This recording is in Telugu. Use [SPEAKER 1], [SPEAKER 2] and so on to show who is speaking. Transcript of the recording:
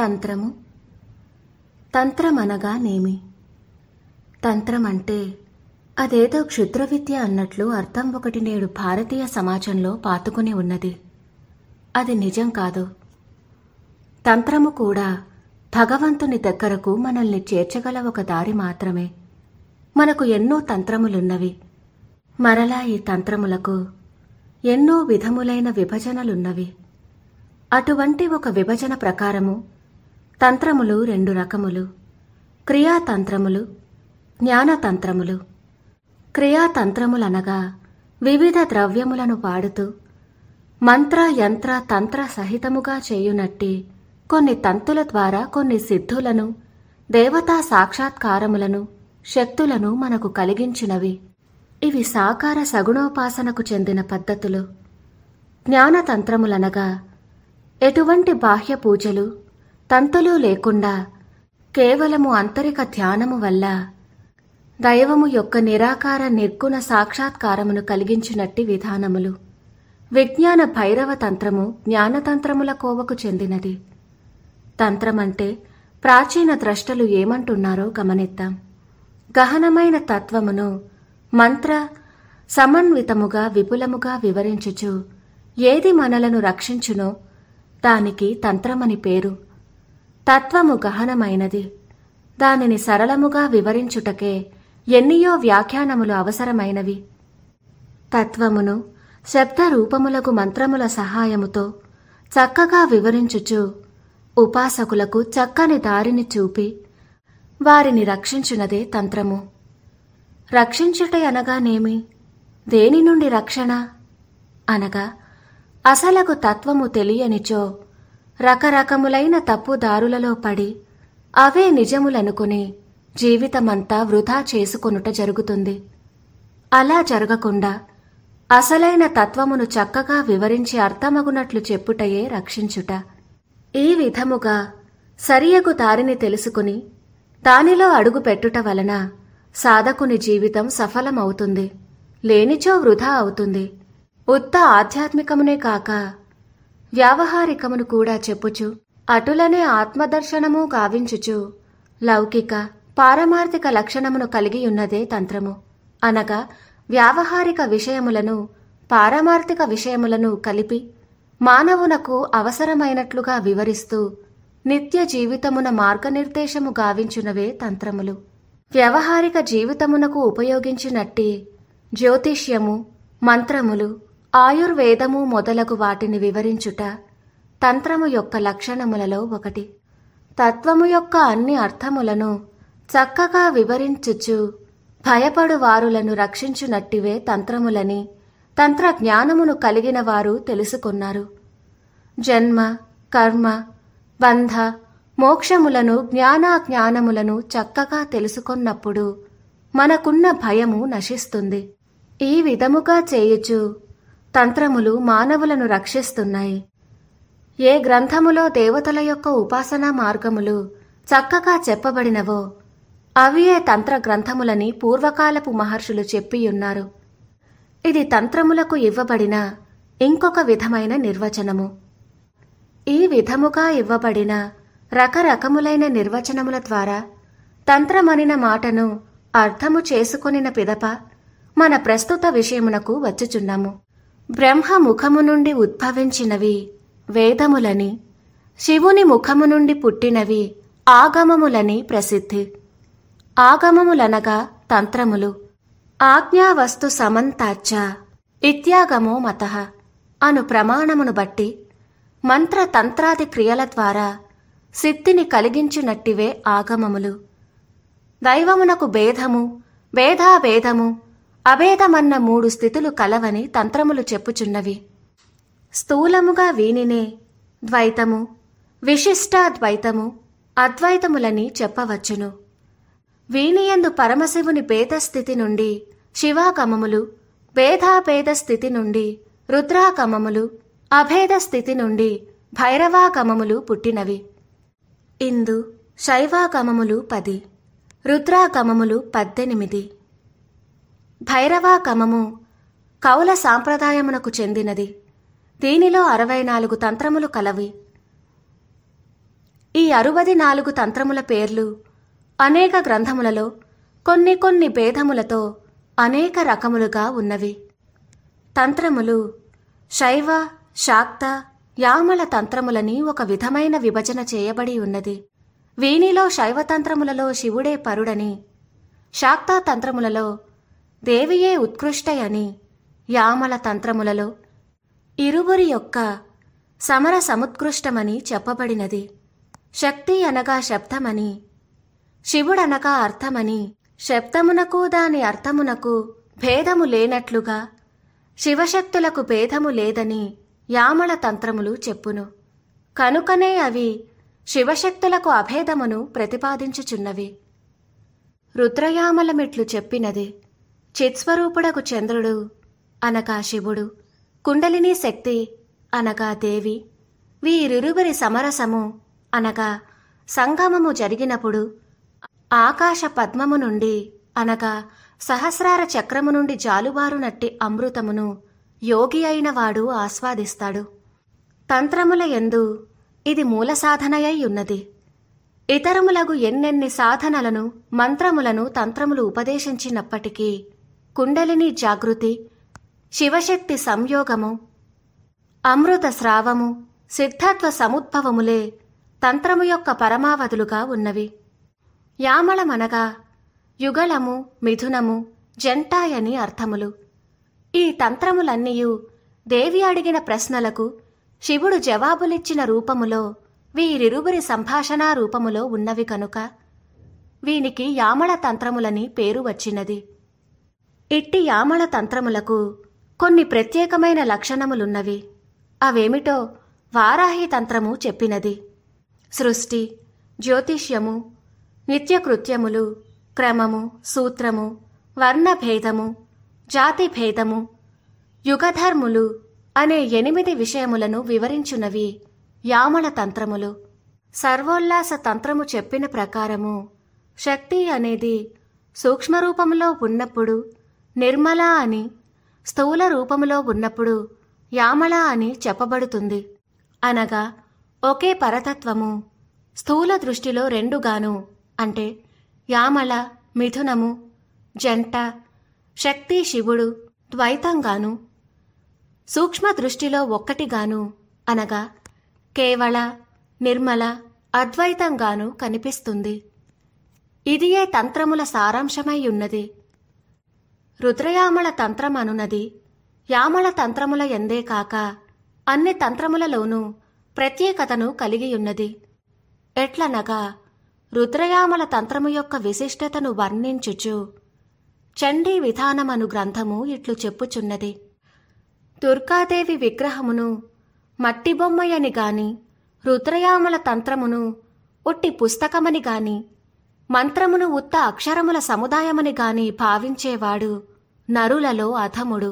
[SPEAKER 1] తంత్రము నేమి తంత్రం అంటే అదేదో క్షుద్ర విద్య అన్నట్లు అర్థం ఒకటి నేడు భారతీయ సమాజంలో పాతుకుని ఉన్నది అది నిజం కాదు తంత్రము కూడా భగవంతుని దగ్గరకు మనల్ని చేర్చగల ఒక దారి మాత్రమే మనకు ఎన్నో తంత్రములున్నవి మరలా ఈ తంత్రములకు ఎన్నో విధములైన విభజనలున్నవి అటువంటి ఒక విభజన ప్రకారము తంత్రములు రెండు రకములు క్రియాతంత్రములు జ్ఞానతంత్రములు క్రియాతంత్రములనగా వివిధ ద్రవ్యములను వాడుతూ మంత్ర యంత్ర తంత్ర సహితముగా చేయునట్టి కొన్ని తంతుల ద్వారా కొన్ని సిద్ధులను దేవతా సాక్షాత్కారములను శక్తులను మనకు కలిగించినవి ఇవి సాకార సగుణోపాసనకు చెందిన పద్ధతులు జ్ఞానతంత్రములనగా ఎటువంటి బాహ్య పూజలు తంతులు లేకుండా కేవలము అంతరిక ధ్యానము వల్ల దైవము యొక్క నిరాకార నిర్గుణ సాక్షాత్కారమును కలిగించినట్టి విధానములు విజ్ఞాన భైరవ తంత్రము జ్ఞానతంత్రముల కోవకు చెందినది తంత్రమంటే ప్రాచీన ద్రష్టలు ఏమంటున్నారో గమనిద్దాం గహనమైన తత్వమును మంత్ర సమన్వితముగా విపులముగా వివరించుచు ఏది మనలను రక్షించునో దానికి తంత్రమని పేరు తత్వము గహనమైనది దానిని సరళముగా వివరించుటకే ఎన్నియో వ్యాఖ్యానములు అవసరమైనవి తత్వమును శబ్దరూపములకు మంత్రముల సహాయముతో చక్కగా వివరించుచు ఉపాసకులకు చక్కని దారిని చూపి వారిని రక్షించునదే తంత్రము రక్షించుటే అనగానేమి దేని నుండి రక్షణ అనగా అసలకు తత్వము తెలియనిచో రకరకములైన తప్పుదారులలో పడి అవే నిజములనుకుని జీవితమంతా వృధా చేసుకొనుట జరుగుతుంది అలా జరగకుండా అసలైన తత్వమును చక్కగా వివరించి అర్థమగునట్లు చెప్పుటయే రక్షించుట ఈ విధముగా సరియకు దారిని తెలుసుకుని దానిలో అడుగు పెట్టుట వలన సాధకుని జీవితం సఫలమవుతుంది లేనిచో వృధా అవుతుంది ఉత్త ఆధ్యాత్మికమునే కాక వ్యావహారికమును కూడా చెప్పుచు అటులనే ఆత్మదర్శనము కావించుచు లౌకిక పారమార్థిక లక్షణమును కలిగియున్నదే తంత్రము అనగా వ్యావహారిక విషయములను పారమార్థిక విషయములను కలిపి మానవునకు అవసరమైనట్లుగా వివరిస్తూ నిత్య జీవితమున మార్గనిర్దేశము గావించునవే తంత్రములు వ్యవహారిక జీవితమునకు ఉపయోగించినట్టి జ్యోతిష్యము మంత్రములు ఆయుర్వేదము మొదలగు వాటిని వివరించుట తంత్రము యొక్క లక్షణములలో ఒకటి తత్వము యొక్క అన్ని అర్థములను చక్కగా వివరించుచు భయపడు వారులను రక్షించునట్టివే తంత్రములని తంత్రజ్ఞానమును కలిగిన వారు తెలుసుకున్నారు జన్మ కర్మ బంధ మోక్షములను జ్ఞానాజ్ఞానములను చక్కగా తెలుసుకున్నప్పుడు మనకున్న భయము నశిస్తుంది ఈ విధముగా చేయుచు తంత్రములు మానవులను రక్షిస్తున్నాయి ఏ గ్రంథములో దేవతల యొక్క ఉపాసనా మార్గములు చక్కగా చెప్పబడినవో అవియే తంత్ర గ్రంథములని పూర్వకాలపు మహర్షులు చెప్పియున్నారు ఇది తంత్రములకు ఇవ్వబడిన ఇంకొక విధమైన నిర్వచనము ఈ విధముగా ఇవ్వబడిన రకరకములైన నిర్వచనముల ద్వారా తంత్రమనిన మాటను అర్థము చేసుకొనిన పిదప మన ప్రస్తుత విషయమునకు వచ్చుచున్నాము బ్రహ్మ ముఖము నుండి ఉద్భవించినవి వేదములని శివుని ముఖము నుండి పుట్టినవి ఆగమములని ప్రసిద్ధి ఆగమములనగా తంత్రములు ఆజ్ఞావస్తు సమంతాచ ఇత్యాగమో మత అను ప్రమాణమును బట్టి మంత్ర తంత్రాది క్రియల ద్వారా సిద్ధిని కలిగించునట్టివే ఆగమములు దైవమునకు భేదము భేదాభేదము అభేదమన్న మూడు స్థితులు కలవని తంత్రములు చెప్పుచున్నవి స్థూలముగా వీనినే ద్వైతము విశిష్టాద్వైతము అద్వైతములని చెప్పవచ్చును వీనియందు పరమశివుని భేదస్థితి నుండి శివాకమములు భేదాభేద స్థితి నుండి రుద్రాకమములు అభేదస్థితి స్థితి నుండి భైరవాకమములు పుట్టినవి ఇందు శైవాకమములు పది రుద్రాకమములు పద్దెనిమిది భైరవాకమము కౌల సాంప్రదాయమునకు చెందినది దీనిలో అరవై నాలుగు తంత్రములు కలవి ఈ అరువది నాలుగు తంత్రముల పేర్లు అనేక గ్రంథములలో కొన్ని కొన్ని భేదములతో అనేక రకములుగా ఉన్నవి తంత్రములు శైవ శాక్త యామల తంత్రములని ఒక విధమైన విభజన చేయబడి ఉన్నది వీనిలో శైవతంత్రములలో శివుడే పరుడని శాక్తాతంత్రములలో దేవియే ఉత్కృష్టయని యామల తంత్రములలో ఇరువురి యొక్క సమర సముత్కృష్టమని చెప్పబడినది శక్తి అనగా శబ్దమని శివుడనగా అర్థమని శబ్దమునకు దాని అర్థమునకు భేదము లేనట్లుగా శివశక్తులకు భేదము లేదని యామల తంత్రములు చెప్పును కనుకనే అవి శివశక్తులకు అభేదమును ప్రతిపాదించుచున్నవి రుద్రయామలమిట్లు చెప్పినది చిత్స్వరూపుడకు చంద్రుడు అనగా శివుడు కుండలిని శక్తి అనగా దేవి వీరిరువురి సమరసము అనగా సంగమము జరిగినప్పుడు ఆకాశ పద్మము నుండి అనగా సహస్రార చక్రము నుండి నట్టి అమృతమును యోగి అయిన వాడు ఆస్వాదిస్తాడు తంత్రముల ఎందు ఇది మూల సాధనయై ఉన్నది ఇతరములగు ఎన్నెన్ని సాధనలను మంత్రములను తంత్రములు ఉపదేశించినప్పటికీ కుండలిని జాగృతి శివశక్తి సంయోగము అమృత స్రావము సిద్ధత్వ సముద్భవములే తంత్రము యొక్క పరమావధులుగా ఉన్నవి యామళమనగా యుగళము మిథునము జంటాయని అర్థములు ఈ తంత్రములన్నీయు దేవి అడిగిన ప్రశ్నలకు శివుడు జవాబులిచ్చిన రూపములో వీరిరువురి సంభాషణా రూపములో ఉన్నవి కనుక వీనికి యామళ తంత్రములని పేరు వచ్చినది ఇట్టి యామళ తంత్రములకు కొన్ని ప్రత్యేకమైన లక్షణములున్నవి అవేమిటో వారాహి తంత్రము చెప్పినది సృష్టి జ్యోతిష్యము నిత్యకృత్యములు క్రమము సూత్రము వర్ణభేదము జాతిభేదము యుగధర్ములు అనే ఎనిమిది విషయములను వివరించునవి యామళ తంత్రములు సర్వోల్లాస తంత్రము చెప్పిన ప్రకారము శక్తి అనేది సూక్ష్మరూపంలో ఉన్నప్పుడు నిర్మల అని స్థూల రూపములో ఉన్నప్పుడు యామళ అని చెప్పబడుతుంది అనగా ఒకే పరతత్వము స్థూల దృష్టిలో రెండుగాను అంటే యామళ మిథునము జంట శక్తి శివుడు ద్వైతంగాను సూక్ష్మ దృష్టిలో ఒక్కటిగాను అనగా కేవల నిర్మల అద్వైతంగాను కనిపిస్తుంది ఇదియే తంత్రముల సారాంశమై ఉన్నది రుద్రయామల తంత్రమనున్నది యామల తంత్రముల ఎందే కాక అన్ని తంత్రములలోనూ ప్రత్యేకతను కలిగియున్నది ఎట్లనగా రుద్రయామల తంత్రము యొక్క విశిష్టతను వర్ణించుచు చండీ విధానమను గ్రంథము ఇట్లు చెప్పుచున్నది దుర్గాదేవి విగ్రహమును మట్టి బొమ్మయని గాని రుద్రయామల తంత్రమును ఒట్టి పుస్తకమని గాని మంత్రమును ఉత్త అక్షరముల సముదాయమని గాని భావించేవాడు నరులలో అధముడు